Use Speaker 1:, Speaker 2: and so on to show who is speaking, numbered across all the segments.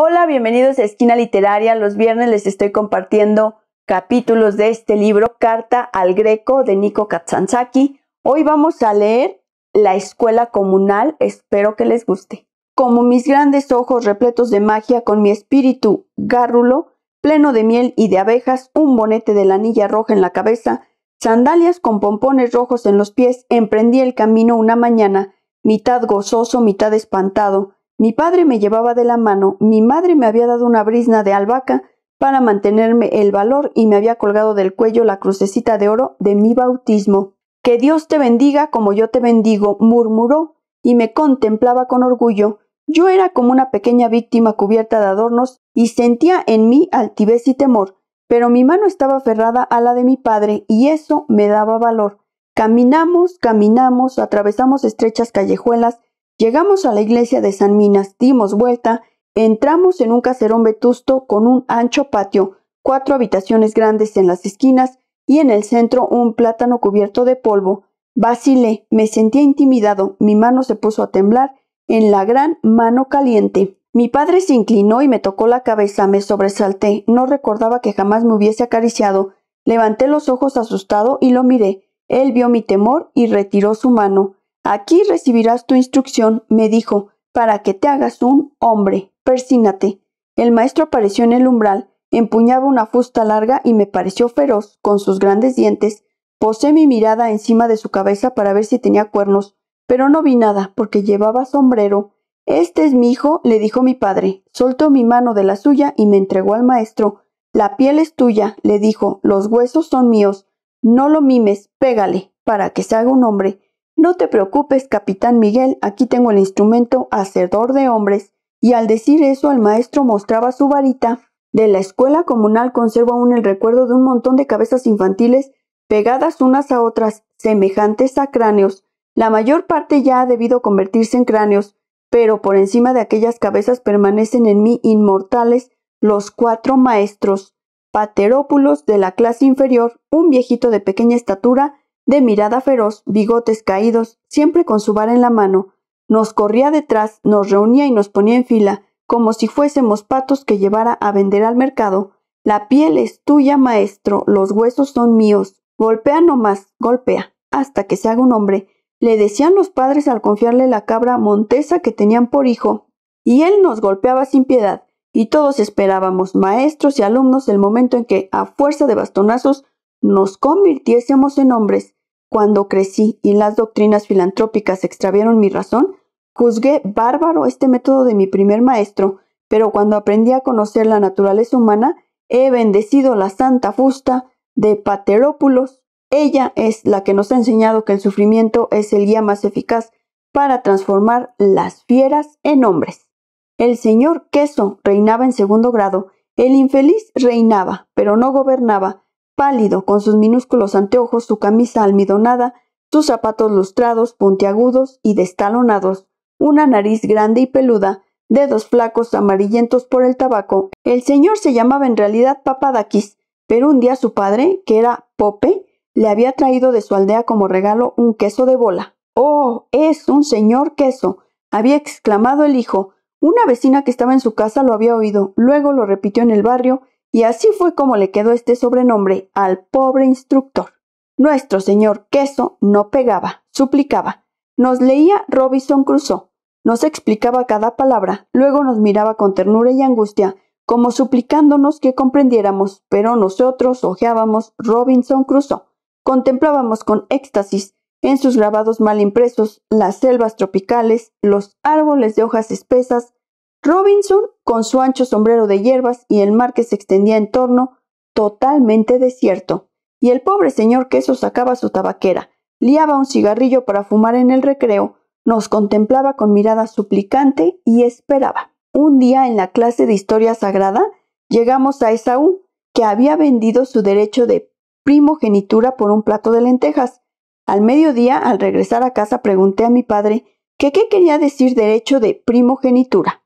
Speaker 1: Hola, bienvenidos a Esquina Literaria. Los viernes les estoy compartiendo capítulos de este libro, Carta al Greco, de Nico Katsanzaki. Hoy vamos a leer La Escuela Comunal, espero que les guste. Como mis grandes ojos repletos de magia, con mi espíritu gárrulo, pleno de miel y de abejas, un bonete de lanilla roja en la cabeza, sandalias con pompones rojos en los pies, emprendí el camino una mañana, mitad gozoso, mitad espantado, mi padre me llevaba de la mano, mi madre me había dado una brisna de albahaca para mantenerme el valor y me había colgado del cuello la crucecita de oro de mi bautismo. Que Dios te bendiga como yo te bendigo, murmuró, y me contemplaba con orgullo. Yo era como una pequeña víctima cubierta de adornos y sentía en mí altivez y temor, pero mi mano estaba aferrada a la de mi padre y eso me daba valor. Caminamos, caminamos, atravesamos estrechas callejuelas Llegamos a la iglesia de San Minas, dimos vuelta, entramos en un caserón vetusto con un ancho patio, cuatro habitaciones grandes en las esquinas y en el centro un plátano cubierto de polvo. Vacilé, me sentía intimidado, mi mano se puso a temblar en la gran mano caliente. Mi padre se inclinó y me tocó la cabeza, me sobresalté, no recordaba que jamás me hubiese acariciado. Levanté los ojos asustado y lo miré. Él vio mi temor y retiró su mano. Aquí recibirás tu instrucción, me dijo, para que te hagas un hombre. Persínate. El maestro apareció en el umbral, empuñaba una fusta larga y me pareció feroz, con sus grandes dientes. Posé mi mirada encima de su cabeza para ver si tenía cuernos, pero no vi nada, porque llevaba sombrero. Este es mi hijo, le dijo mi padre. Soltó mi mano de la suya y me entregó al maestro. La piel es tuya, le dijo, los huesos son míos. No lo mimes, pégale, para que se haga un hombre. No te preocupes, capitán Miguel, aquí tengo el instrumento hacedor de hombres. Y al decir eso el maestro mostraba su varita. De la escuela comunal conservo aún el recuerdo de un montón de cabezas infantiles pegadas unas a otras, semejantes a cráneos. La mayor parte ya ha debido convertirse en cráneos, pero por encima de aquellas cabezas permanecen en mí inmortales los cuatro maestros, paterópulos de la clase inferior, un viejito de pequeña estatura de mirada feroz, bigotes caídos, siempre con su vara en la mano. Nos corría detrás, nos reunía y nos ponía en fila, como si fuésemos patos que llevara a vender al mercado. La piel es tuya, maestro, los huesos son míos. Golpea nomás, golpea, hasta que se haga un hombre. Le decían los padres al confiarle la cabra montesa que tenían por hijo. Y él nos golpeaba sin piedad, y todos esperábamos, maestros y alumnos, el momento en que, a fuerza de bastonazos, nos convirtiésemos en hombres cuando crecí y las doctrinas filantrópicas extraviaron mi razón, juzgué bárbaro este método de mi primer maestro, pero cuando aprendí a conocer la naturaleza humana, he bendecido la santa fusta de Paterópulos. Ella es la que nos ha enseñado que el sufrimiento es el guía más eficaz para transformar las fieras en hombres. El señor Queso reinaba en segundo grado, el infeliz reinaba, pero no gobernaba, pálido, con sus minúsculos anteojos, su camisa almidonada, sus zapatos lustrados, puntiagudos y destalonados, una nariz grande y peluda, dedos flacos amarillentos por el tabaco. El señor se llamaba en realidad Papadakis, pero un día su padre, que era Pope, le había traído de su aldea como regalo un queso de bola. ¡Oh! Es un señor queso. había exclamado el hijo. Una vecina que estaba en su casa lo había oído, luego lo repitió en el barrio y así fue como le quedó este sobrenombre al pobre instructor. Nuestro señor Queso no pegaba, suplicaba, nos leía Robinson Crusoe, nos explicaba cada palabra, luego nos miraba con ternura y angustia, como suplicándonos que comprendiéramos, pero nosotros hojeábamos Robinson Crusoe, contemplábamos con éxtasis en sus grabados mal impresos las selvas tropicales, los árboles de hojas espesas, Robinson con su ancho sombrero de hierbas y el mar que se extendía en torno, totalmente desierto. Y el pobre señor queso sacaba su tabaquera, liaba un cigarrillo para fumar en el recreo, nos contemplaba con mirada suplicante y esperaba. Un día en la clase de historia sagrada llegamos a Esaú, que había vendido su derecho de primogenitura por un plato de lentejas. Al mediodía, al regresar a casa, pregunté a mi padre qué quería decir derecho de primogenitura.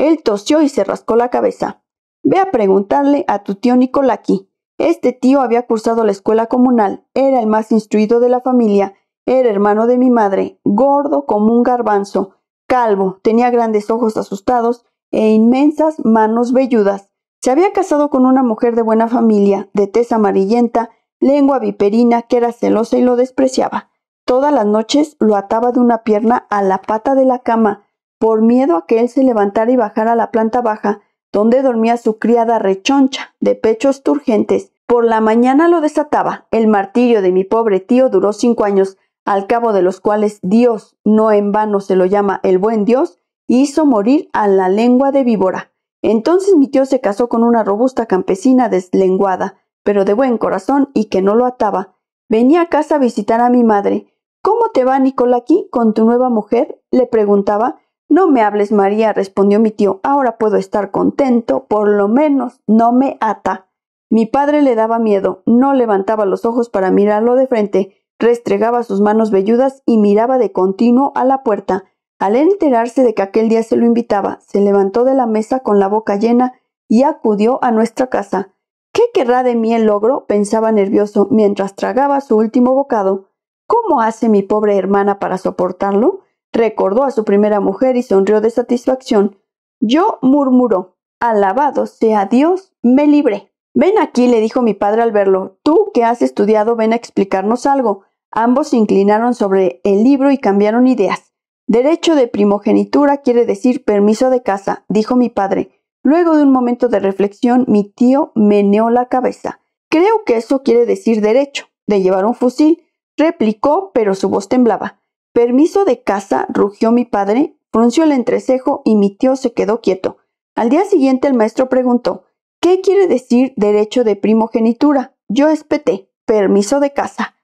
Speaker 1: Él tosió y se rascó la cabeza. Ve a preguntarle a tu tío Nicolaki. Este tío había cursado la escuela comunal, era el más instruido de la familia, era hermano de mi madre, gordo como un garbanzo, calvo, tenía grandes ojos asustados e inmensas manos velludas. Se había casado con una mujer de buena familia, de tez amarillenta, lengua viperina, que era celosa y lo despreciaba. Todas las noches lo ataba de una pierna a la pata de la cama, por miedo a que él se levantara y bajara a la planta baja, donde dormía su criada rechoncha, de pechos turgentes. Por la mañana lo desataba. El martirio de mi pobre tío duró cinco años, al cabo de los cuales Dios, no en vano se lo llama el buen Dios, hizo morir a la lengua de víbora. Entonces mi tío se casó con una robusta campesina deslenguada, pero de buen corazón y que no lo ataba. Venía a casa a visitar a mi madre. ¿Cómo te va, aquí, con tu nueva mujer? le preguntaba no me hables, María, respondió mi tío. Ahora puedo estar contento, por lo menos no me ata. Mi padre le daba miedo, no levantaba los ojos para mirarlo de frente, restregaba sus manos velludas y miraba de continuo a la puerta. Al enterarse de que aquel día se lo invitaba, se levantó de la mesa con la boca llena y acudió a nuestra casa. ¿Qué querrá de mí el logro? pensaba nervioso mientras tragaba su último bocado. ¿Cómo hace mi pobre hermana para soportarlo? Recordó a su primera mujer y sonrió de satisfacción. Yo murmuró. Alabado sea Dios, me libré. Ven aquí, le dijo mi padre al verlo. Tú que has estudiado, ven a explicarnos algo. Ambos se inclinaron sobre el libro y cambiaron ideas. Derecho de primogenitura quiere decir permiso de casa, dijo mi padre. Luego de un momento de reflexión, mi tío meneó la cabeza. Creo que eso quiere decir derecho, de llevar un fusil, replicó, pero su voz temblaba. Permiso de casa, rugió mi padre, frunció el entrecejo y mi tío se quedó quieto. Al día siguiente el maestro preguntó, ¿qué quiere decir derecho de primogenitura? Yo espeté, permiso de casa.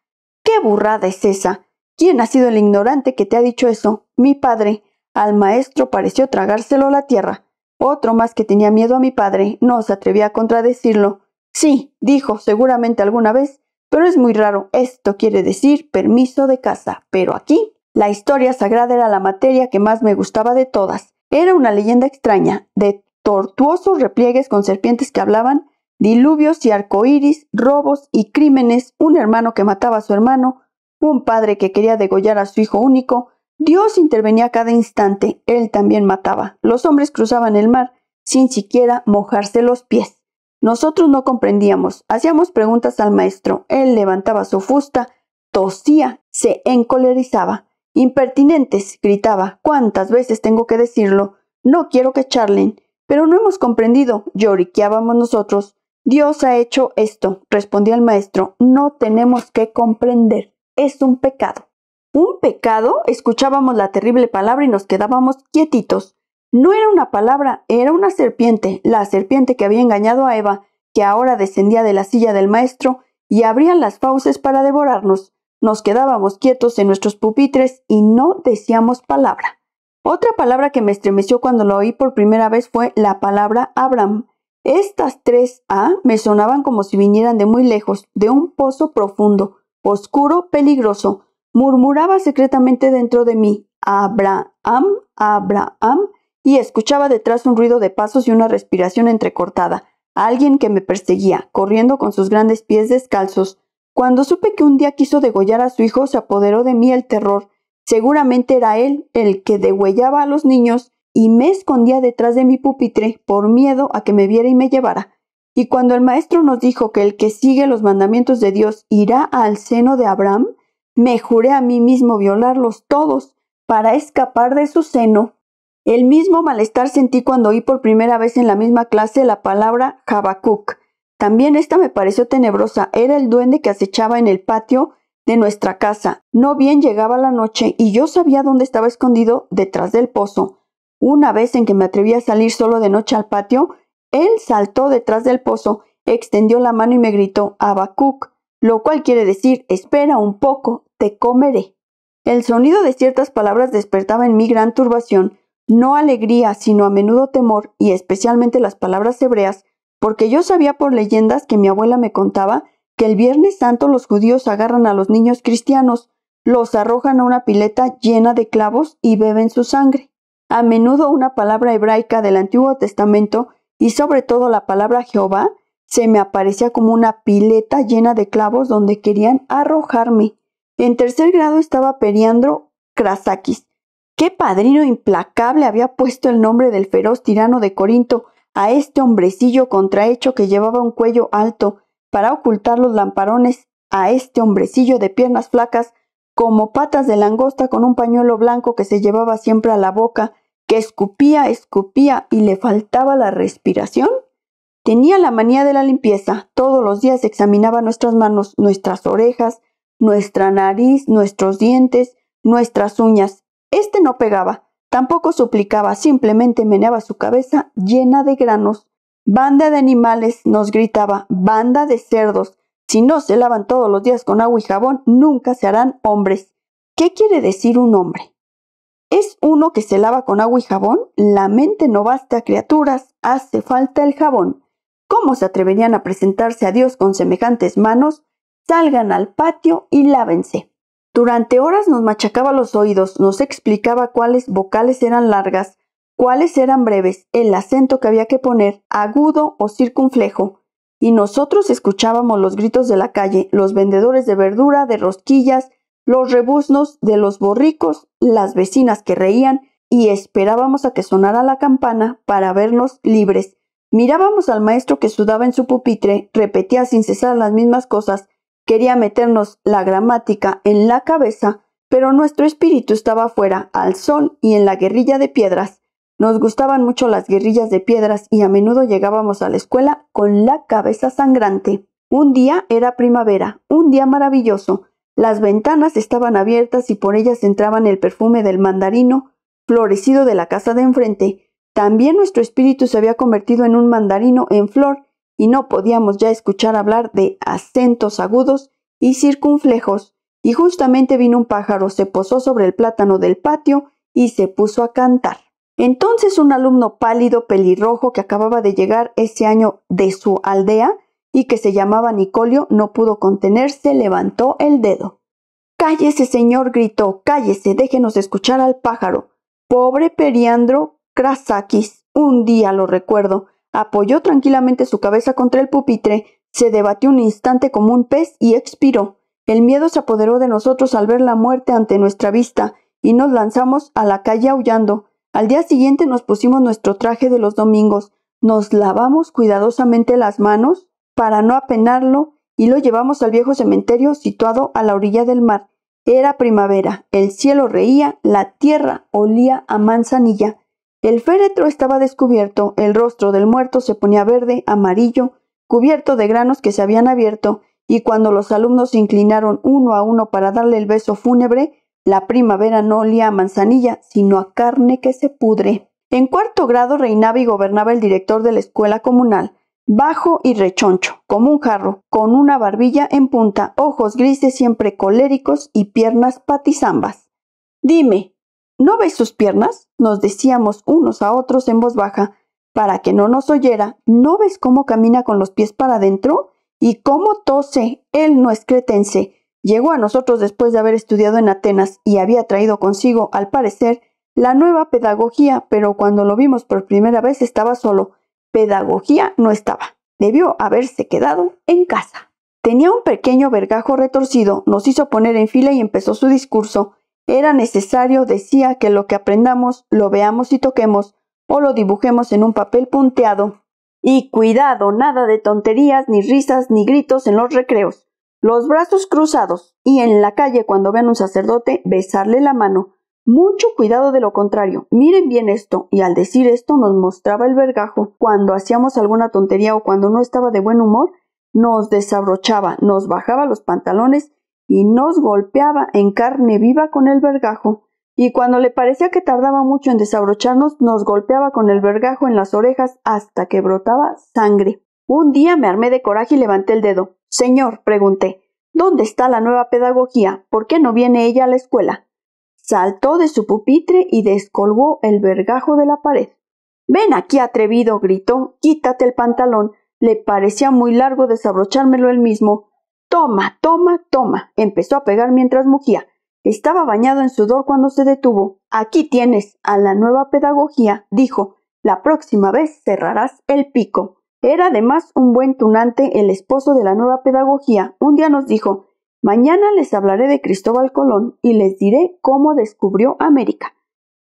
Speaker 1: ¿Qué burrada es esa? ¿Quién ha sido el ignorante que te ha dicho eso? Mi padre. Al maestro pareció tragárselo la tierra. Otro más que tenía miedo a mi padre, no se atrevía a contradecirlo. Sí, dijo, seguramente alguna vez, pero es muy raro. Esto quiere decir permiso de casa, pero aquí la historia sagrada era la materia que más me gustaba de todas. Era una leyenda extraña, de tortuosos repliegues con serpientes que hablaban, diluvios y arcoíris, robos y crímenes, un hermano que mataba a su hermano, un padre que quería degollar a su hijo único. Dios intervenía cada instante, él también mataba. Los hombres cruzaban el mar sin siquiera mojarse los pies. Nosotros no comprendíamos, hacíamos preguntas al maestro, él levantaba su fusta, tosía, se encolerizaba. Impertinentes, gritaba. ¿Cuántas veces tengo que decirlo? No quiero que charlen. Pero no hemos comprendido, lloriqueábamos nosotros. Dios ha hecho esto, respondía el maestro. No tenemos que comprender. Es un pecado. ¿Un pecado? Escuchábamos la terrible palabra y nos quedábamos quietitos. No era una palabra, era una serpiente, la serpiente que había engañado a Eva, que ahora descendía de la silla del maestro y abrían las fauces para devorarnos. Nos quedábamos quietos en nuestros pupitres y no decíamos palabra. Otra palabra que me estremeció cuando lo oí por primera vez fue la palabra Abraham. Estas tres A me sonaban como si vinieran de muy lejos, de un pozo profundo, oscuro, peligroso. Murmuraba secretamente dentro de mí, Abraham, Abraham, y escuchaba detrás un ruido de pasos y una respiración entrecortada. Alguien que me perseguía, corriendo con sus grandes pies descalzos. Cuando supe que un día quiso degollar a su hijo, se apoderó de mí el terror. Seguramente era él el que degüellaba a los niños y me escondía detrás de mi pupitre por miedo a que me viera y me llevara. Y cuando el maestro nos dijo que el que sigue los mandamientos de Dios irá al seno de Abraham, me juré a mí mismo violarlos todos para escapar de su seno. El mismo malestar sentí cuando oí por primera vez en la misma clase la palabra Habacuc. También esta me pareció tenebrosa. Era el duende que acechaba en el patio de nuestra casa. No bien llegaba la noche y yo sabía dónde estaba escondido detrás del pozo. Una vez en que me atreví a salir solo de noche al patio, él saltó detrás del pozo, extendió la mano y me gritó Abacuc, lo cual quiere decir espera un poco, te comeré. El sonido de ciertas palabras despertaba en mí gran turbación, no alegría, sino a menudo temor, y especialmente las palabras hebreas, porque yo sabía por leyendas que mi abuela me contaba que el Viernes Santo los judíos agarran a los niños cristianos, los arrojan a una pileta llena de clavos y beben su sangre. A menudo una palabra hebraica del Antiguo Testamento y sobre todo la palabra Jehová se me aparecía como una pileta llena de clavos donde querían arrojarme. En tercer grado estaba Periandro Krasakis. Qué padrino implacable había puesto el nombre del feroz tirano de Corinto a este hombrecillo contrahecho que llevaba un cuello alto para ocultar los lamparones, a este hombrecillo de piernas flacas como patas de langosta con un pañuelo blanco que se llevaba siempre a la boca, que escupía, escupía y le faltaba la respiración? Tenía la manía de la limpieza. Todos los días examinaba nuestras manos, nuestras orejas, nuestra nariz, nuestros dientes, nuestras uñas. Este no pegaba. Tampoco suplicaba, simplemente meneaba su cabeza llena de granos. Banda de animales, nos gritaba, banda de cerdos. Si no se lavan todos los días con agua y jabón, nunca se harán hombres. ¿Qué quiere decir un hombre? ¿Es uno que se lava con agua y jabón? La mente no basta, criaturas, hace falta el jabón. ¿Cómo se atreverían a presentarse a Dios con semejantes manos? Salgan al patio y lávense. Durante horas nos machacaba los oídos, nos explicaba cuáles vocales eran largas, cuáles eran breves, el acento que había que poner, agudo o circunflejo. Y nosotros escuchábamos los gritos de la calle, los vendedores de verdura, de rosquillas, los rebuznos de los borricos, las vecinas que reían, y esperábamos a que sonara la campana para vernos libres. Mirábamos al maestro que sudaba en su pupitre, repetía sin cesar las mismas cosas, Quería meternos la gramática en la cabeza, pero nuestro espíritu estaba fuera, al sol y en la guerrilla de piedras. Nos gustaban mucho las guerrillas de piedras y a menudo llegábamos a la escuela con la cabeza sangrante. Un día era primavera, un día maravilloso. Las ventanas estaban abiertas y por ellas entraban el perfume del mandarino florecido de la casa de enfrente. También nuestro espíritu se había convertido en un mandarino en flor y no podíamos ya escuchar hablar de acentos agudos y circunflejos, y justamente vino un pájaro, se posó sobre el plátano del patio y se puso a cantar. Entonces un alumno pálido, pelirrojo, que acababa de llegar ese año de su aldea y que se llamaba Nicolio, no pudo contenerse, levantó el dedo. Cállese, señor, gritó, cállese, déjenos escuchar al pájaro. Pobre Periandro Krasakis un día lo recuerdo, apoyó tranquilamente su cabeza contra el pupitre, se debatió un instante como un pez y expiró. El miedo se apoderó de nosotros al ver la muerte ante nuestra vista, y nos lanzamos a la calle aullando. Al día siguiente nos pusimos nuestro traje de los domingos, nos lavamos cuidadosamente las manos para no apenarlo y lo llevamos al viejo cementerio situado a la orilla del mar. Era primavera, el cielo reía, la tierra olía a manzanilla. El féretro estaba descubierto, el rostro del muerto se ponía verde, amarillo, cubierto de granos que se habían abierto, y cuando los alumnos se inclinaron uno a uno para darle el beso fúnebre, la primavera no olía a manzanilla, sino a carne que se pudre. En cuarto grado reinaba y gobernaba el director de la escuela comunal, bajo y rechoncho, como un jarro, con una barbilla en punta, ojos grises siempre coléricos y piernas patizambas. Dime, ¿No ves sus piernas? nos decíamos unos a otros en voz baja, para que no nos oyera. ¿No ves cómo camina con los pies para adentro? ¿Y cómo tose? Él no es cretense. Llegó a nosotros después de haber estudiado en Atenas y había traído consigo, al parecer, la nueva pedagogía, pero cuando lo vimos por primera vez estaba solo. Pedagogía no estaba. Debió haberse quedado en casa. Tenía un pequeño vergajo retorcido, nos hizo poner en fila y empezó su discurso. Era necesario, decía, que lo que aprendamos lo veamos y toquemos, o lo dibujemos en un papel punteado. Y cuidado, nada de tonterías, ni risas, ni gritos en los recreos. Los brazos cruzados, y en la calle cuando vean un sacerdote, besarle la mano. Mucho cuidado de lo contrario. Miren bien esto. Y al decir esto nos mostraba el vergajo. Cuando hacíamos alguna tontería o cuando no estaba de buen humor, nos desabrochaba, nos bajaba los pantalones y nos golpeaba en carne viva con el vergajo, y cuando le parecía que tardaba mucho en desabrocharnos, nos golpeaba con el vergajo en las orejas hasta que brotaba sangre. Un día me armé de coraje y levanté el dedo. Señor, pregunté, ¿dónde está la nueva pedagogía? ¿Por qué no viene ella a la escuela? Saltó de su pupitre y descolgó el vergajo de la pared. Ven aquí, atrevido, gritó, quítate el pantalón. Le parecía muy largo desabrochármelo él mismo. Toma, toma, toma. empezó a pegar mientras mugía. Estaba bañado en sudor cuando se detuvo. Aquí tienes a la nueva pedagogía, dijo. La próxima vez cerrarás el pico. Era además un buen tunante el esposo de la nueva pedagogía. Un día nos dijo Mañana les hablaré de Cristóbal Colón y les diré cómo descubrió América.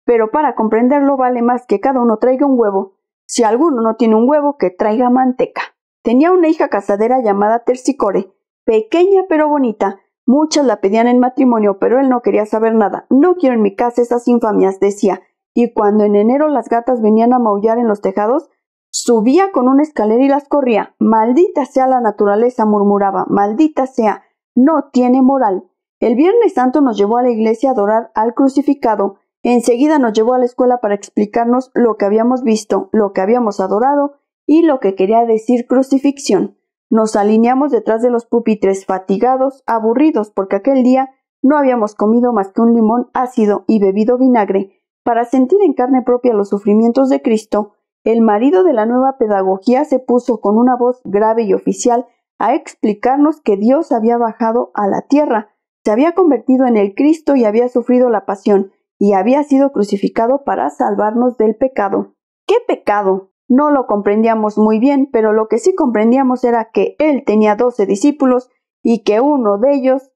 Speaker 1: Pero para comprenderlo vale más que cada uno traiga un huevo. Si alguno no tiene un huevo, que traiga manteca. Tenía una hija casadera llamada Tercicore, pequeña pero bonita. Muchas la pedían en matrimonio, pero él no quería saber nada. No quiero en mi casa esas infamias, decía. Y cuando en enero las gatas venían a maullar en los tejados, subía con una escalera y las corría. Maldita sea la naturaleza, murmuraba. Maldita sea. No tiene moral. El Viernes Santo nos llevó a la iglesia a adorar al crucificado. Enseguida nos llevó a la escuela para explicarnos lo que habíamos visto, lo que habíamos adorado y lo que quería decir crucifixión. Nos alineamos detrás de los pupitres, fatigados, aburridos, porque aquel día no habíamos comido más que un limón ácido y bebido vinagre, para sentir en carne propia los sufrimientos de Cristo, el marido de la nueva pedagogía se puso con una voz grave y oficial a explicarnos que Dios había bajado a la tierra, se había convertido en el Cristo y había sufrido la pasión, y había sido crucificado para salvarnos del pecado. ¿Qué pecado? No lo comprendíamos muy bien, pero lo que sí comprendíamos era que él tenía doce discípulos y que uno de ellos,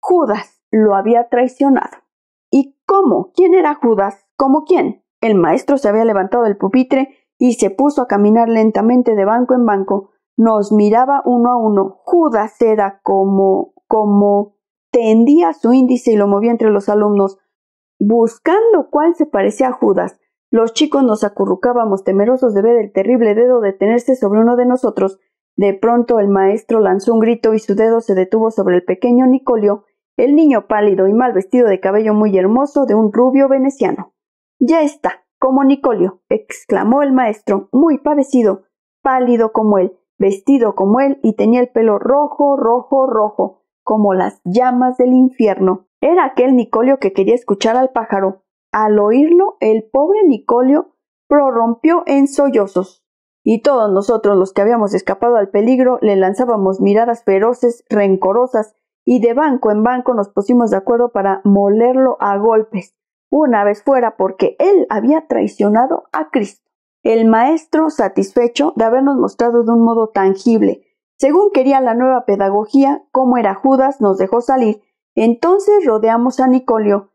Speaker 1: Judas, lo había traicionado. ¿Y cómo? ¿Quién era Judas? ¿Cómo quién? El maestro se había levantado del pupitre y se puso a caminar lentamente de banco en banco. Nos miraba uno a uno. Judas era como, como tendía su índice y lo movía entre los alumnos, buscando cuál se parecía a Judas. Los chicos nos acurrucábamos temerosos de ver el terrible dedo detenerse sobre uno de nosotros. De pronto el maestro lanzó un grito y su dedo se detuvo sobre el pequeño Nicolio, el niño pálido y mal vestido de cabello muy hermoso de un rubio veneciano. Ya está, como Nicolio, exclamó el maestro, muy parecido, pálido como él, vestido como él y tenía el pelo rojo, rojo, rojo, como las llamas del infierno. Era aquel Nicolio que quería escuchar al pájaro, al oírlo, el pobre Nicolio prorrompió en sollozos, y todos nosotros los que habíamos escapado al peligro le lanzábamos miradas feroces, rencorosas, y de banco en banco nos pusimos de acuerdo para molerlo a golpes, una vez fuera porque él había traicionado a Cristo. El maestro, satisfecho de habernos mostrado de un modo tangible, según quería la nueva pedagogía, cómo era Judas, nos dejó salir. Entonces rodeamos a Nicolio,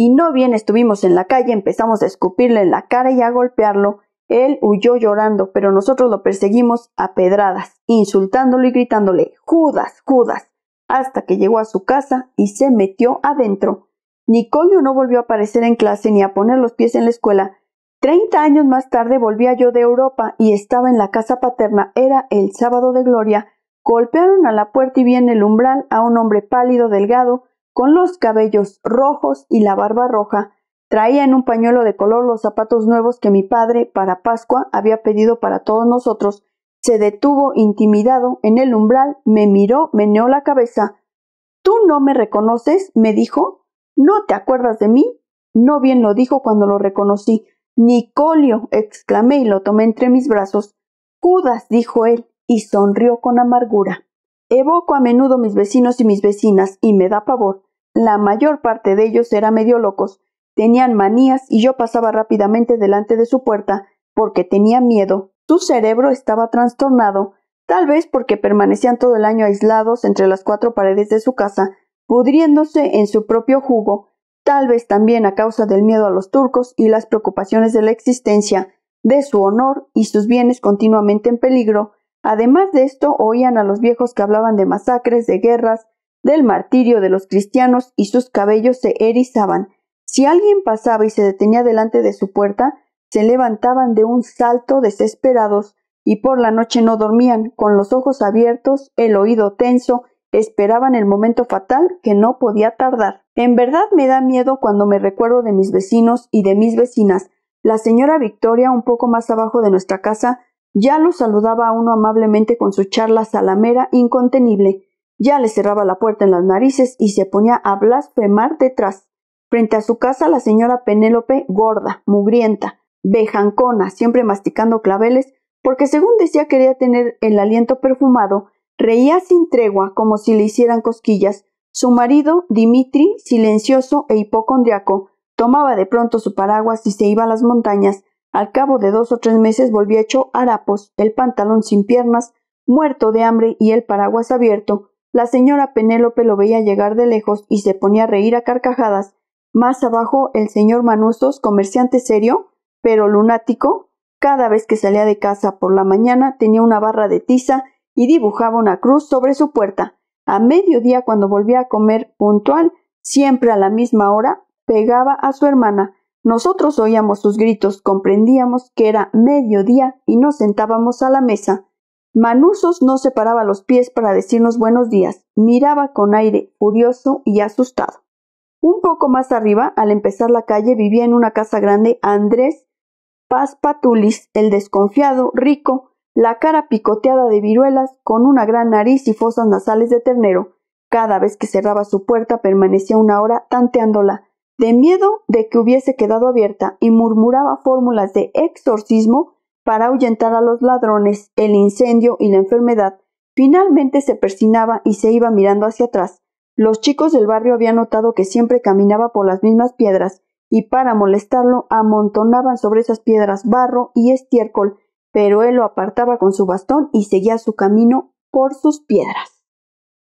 Speaker 1: y no bien estuvimos en la calle, empezamos a escupirle en la cara y a golpearlo. Él huyó llorando, pero nosotros lo perseguimos a pedradas, insultándolo y gritándole Judas, Judas, hasta que llegó a su casa y se metió adentro. Nicolio no volvió a aparecer en clase ni a poner los pies en la escuela. Treinta años más tarde volvía yo de Europa y estaba en la casa paterna. Era el sábado de gloria. Golpearon a la puerta y vi en el umbral a un hombre pálido, delgado, con los cabellos rojos y la barba roja, traía en un pañuelo de color los zapatos nuevos que mi padre, para Pascua, había pedido para todos nosotros, se detuvo intimidado en el umbral, me miró, meneó la cabeza. ¿Tú no me reconoces? me dijo. ¿No te acuerdas de mí? No bien lo dijo cuando lo reconocí. Nicolio, exclamé y lo tomé entre mis brazos. ¡Cudas! dijo él, y sonrió con amargura. Evoco a menudo mis vecinos y mis vecinas, y me da pavor. La mayor parte de ellos era medio locos, tenían manías y yo pasaba rápidamente delante de su puerta porque tenía miedo. Su cerebro estaba trastornado, tal vez porque permanecían todo el año aislados entre las cuatro paredes de su casa, pudriéndose en su propio jugo, tal vez también a causa del miedo a los turcos y las preocupaciones de la existencia, de su honor y sus bienes continuamente en peligro. Además de esto, oían a los viejos que hablaban de masacres, de guerras, del martirio de los cristianos y sus cabellos se erizaban. Si alguien pasaba y se detenía delante de su puerta, se levantaban de un salto desesperados y por la noche no dormían, con los ojos abiertos, el oído tenso, esperaban el momento fatal que no podía tardar. En verdad me da miedo cuando me recuerdo de mis vecinos y de mis vecinas. La señora Victoria, un poco más abajo de nuestra casa, ya lo saludaba a uno amablemente con su charla salamera incontenible ya le cerraba la puerta en las narices y se ponía a blasfemar detrás. Frente a su casa la señora Penélope, gorda, mugrienta, bejancona, siempre masticando claveles, porque según decía quería tener el aliento perfumado, reía sin tregua como si le hicieran cosquillas. Su marido, Dimitri, silencioso e hipocondriaco, tomaba de pronto su paraguas y se iba a las montañas. Al cabo de dos o tres meses volvía hecho harapos, el pantalón sin piernas, muerto de hambre y el paraguas abierto, la señora Penélope lo veía llegar de lejos y se ponía a reír a carcajadas. Más abajo, el señor Manuzos, comerciante serio, pero lunático, cada vez que salía de casa por la mañana tenía una barra de tiza y dibujaba una cruz sobre su puerta. A mediodía, cuando volvía a comer puntual, siempre a la misma hora, pegaba a su hermana. Nosotros oíamos sus gritos, comprendíamos que era mediodía y nos sentábamos a la mesa. Manusos no separaba los pies para decirnos buenos días, miraba con aire furioso y asustado. Un poco más arriba, al empezar la calle, vivía en una casa grande Andrés Paspatulis, el desconfiado, rico, la cara picoteada de viruelas, con una gran nariz y fosas nasales de ternero. Cada vez que cerraba su puerta permanecía una hora tanteándola, de miedo de que hubiese quedado abierta, y murmuraba fórmulas de exorcismo para ahuyentar a los ladrones, el incendio y la enfermedad, finalmente se persinaba y se iba mirando hacia atrás. Los chicos del barrio habían notado que siempre caminaba por las mismas piedras, y para molestarlo amontonaban sobre esas piedras barro y estiércol, pero él lo apartaba con su bastón y seguía su camino por sus piedras.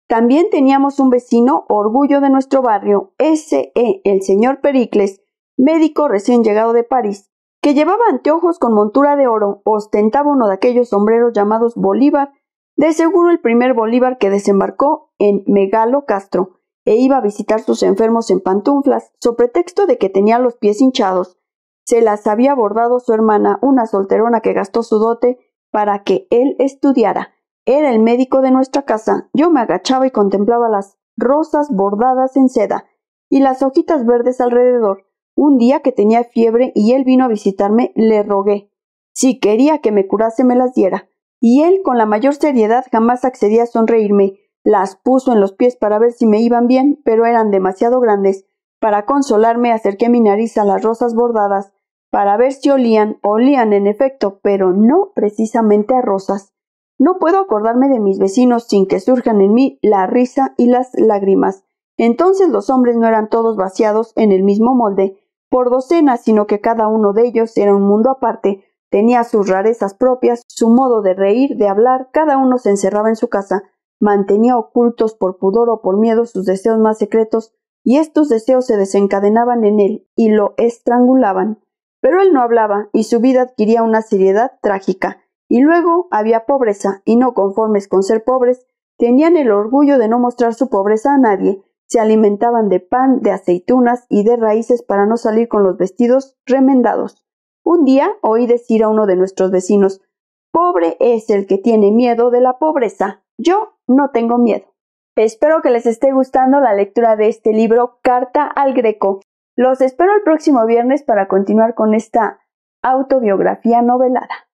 Speaker 1: También teníamos un vecino, orgullo de nuestro barrio, S.E., el señor Pericles, médico recién llegado de París, que llevaba anteojos con montura de oro, ostentaba uno de aquellos sombreros llamados Bolívar, de seguro el primer Bolívar que desembarcó en Megalo Castro, e iba a visitar sus enfermos en pantuflas, so pretexto de que tenía los pies hinchados. Se las había bordado su hermana, una solterona que gastó su dote para que él estudiara. Era el médico de nuestra casa. Yo me agachaba y contemplaba las rosas bordadas en seda y las hojitas verdes alrededor. Un día que tenía fiebre y él vino a visitarme, le rogué. Si quería que me curase, me las diera. Y él, con la mayor seriedad, jamás accedía a sonreírme. Las puso en los pies para ver si me iban bien, pero eran demasiado grandes. Para consolarme, acerqué mi nariz a las rosas bordadas, para ver si olían. Olían, en efecto, pero no precisamente a rosas. No puedo acordarme de mis vecinos sin que surjan en mí la risa y las lágrimas. Entonces los hombres no eran todos vaciados en el mismo molde, por docenas, sino que cada uno de ellos era un mundo aparte, tenía sus rarezas propias, su modo de reír, de hablar, cada uno se encerraba en su casa, mantenía ocultos por pudor o por miedo sus deseos más secretos, y estos deseos se desencadenaban en él y lo estrangulaban. Pero él no hablaba, y su vida adquiría una seriedad trágica. Y luego había pobreza, y no conformes con ser pobres, tenían el orgullo de no mostrar su pobreza a nadie, se alimentaban de pan, de aceitunas y de raíces para no salir con los vestidos remendados. Un día oí decir a uno de nuestros vecinos Pobre es el que tiene miedo de la pobreza. Yo no tengo miedo. Espero que les esté gustando la lectura de este libro Carta al Greco. Los espero el próximo viernes para continuar con esta autobiografía novelada.